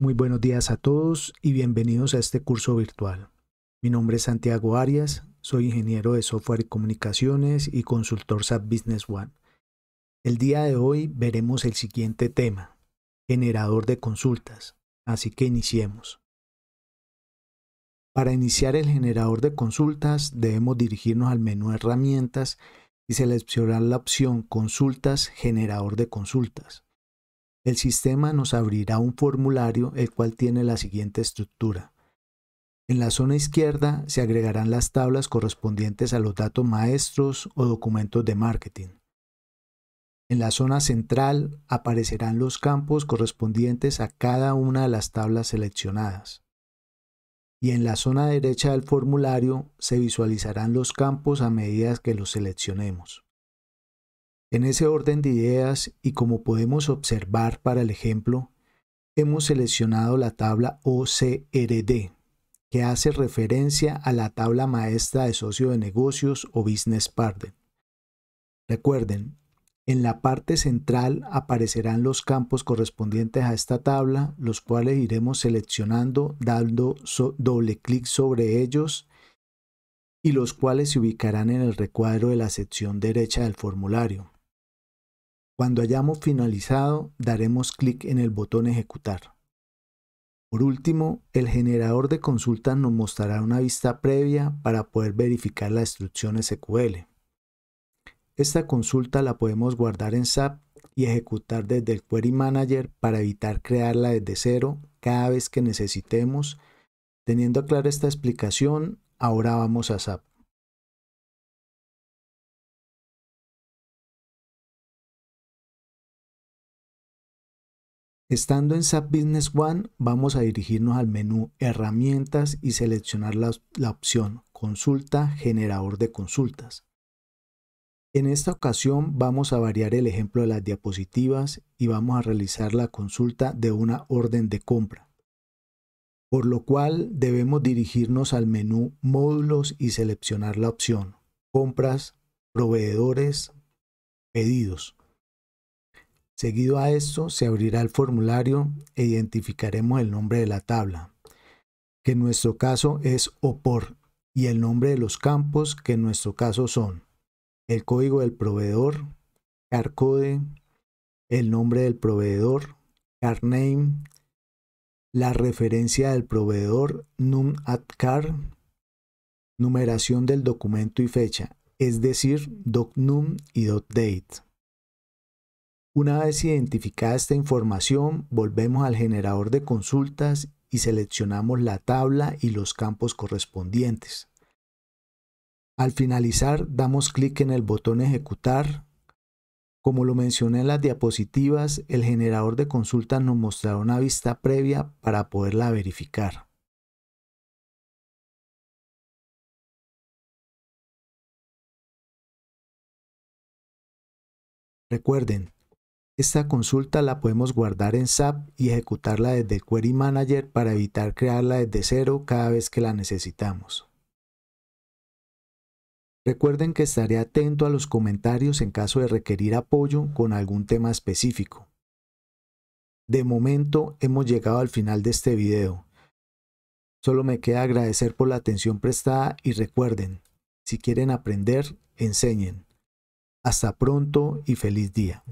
Muy buenos días a todos y bienvenidos a este curso virtual. Mi nombre es Santiago Arias, soy ingeniero de software y comunicaciones y consultor SAP Business One. El día de hoy veremos el siguiente tema, generador de consultas, así que iniciemos. Para iniciar el generador de consultas debemos dirigirnos al menú herramientas y seleccionar la opción consultas generador de consultas. El sistema nos abrirá un formulario el cual tiene la siguiente estructura. En la zona izquierda se agregarán las tablas correspondientes a los datos maestros o documentos de marketing. En la zona central aparecerán los campos correspondientes a cada una de las tablas seleccionadas. Y en la zona derecha del formulario se visualizarán los campos a medida que los seleccionemos. En ese orden de ideas y como podemos observar para el ejemplo, hemos seleccionado la tabla OCRD, que hace referencia a la tabla maestra de socio de negocios o business partner. Recuerden, en la parte central aparecerán los campos correspondientes a esta tabla, los cuales iremos seleccionando dando doble clic sobre ellos y los cuales se ubicarán en el recuadro de la sección derecha del formulario. Cuando hayamos finalizado, daremos clic en el botón Ejecutar. Por último, el generador de consultas nos mostrará una vista previa para poder verificar la instrucción SQL. Esta consulta la podemos guardar en SAP y ejecutar desde el Query Manager para evitar crearla desde cero cada vez que necesitemos. Teniendo clara esta explicación, ahora vamos a SAP. Estando en SAP Business One, vamos a dirigirnos al menú Herramientas y seleccionar la, opción Consulta, Generador de Consultas. En esta ocasión vamos a variar el ejemplo de las diapositivas y vamos a realizar la consulta de una orden de compra. Por lo cual debemos dirigirnos al menú Módulos y seleccionar la opción Compras, Proveedores, Pedidos. Seguido a esto, se abrirá el formulario e identificaremos el nombre de la tabla, que en nuestro caso es OPOR, y el nombre de los campos, que en nuestro caso son el código del proveedor, CARCODE, el nombre del proveedor, CARNAME, la referencia del proveedor, NUM numeración del documento y fecha, es decir, DOCNUM y DOTDATE. Una vez identificada esta información, volvemos al generador de consultas y seleccionamos la tabla y los campos correspondientes. Al finalizar, damos clic en el botón Ejecutar. Como lo mencioné en las diapositivas, el generador de consultas nos mostrará una vista previa para poderla verificar. Recuerden, esta consulta la podemos guardar en SAP y ejecutarla desde Query Manager para evitar crearla desde cero cada vez que la necesitamos. Recuerden que estaré atento a los comentarios en caso de requerir apoyo con algún tema específico. De momento hemos llegado al final de este video. Solo me queda agradecer por la atención prestada y recuerden, si quieren aprender, enseñen. Hasta pronto y feliz día.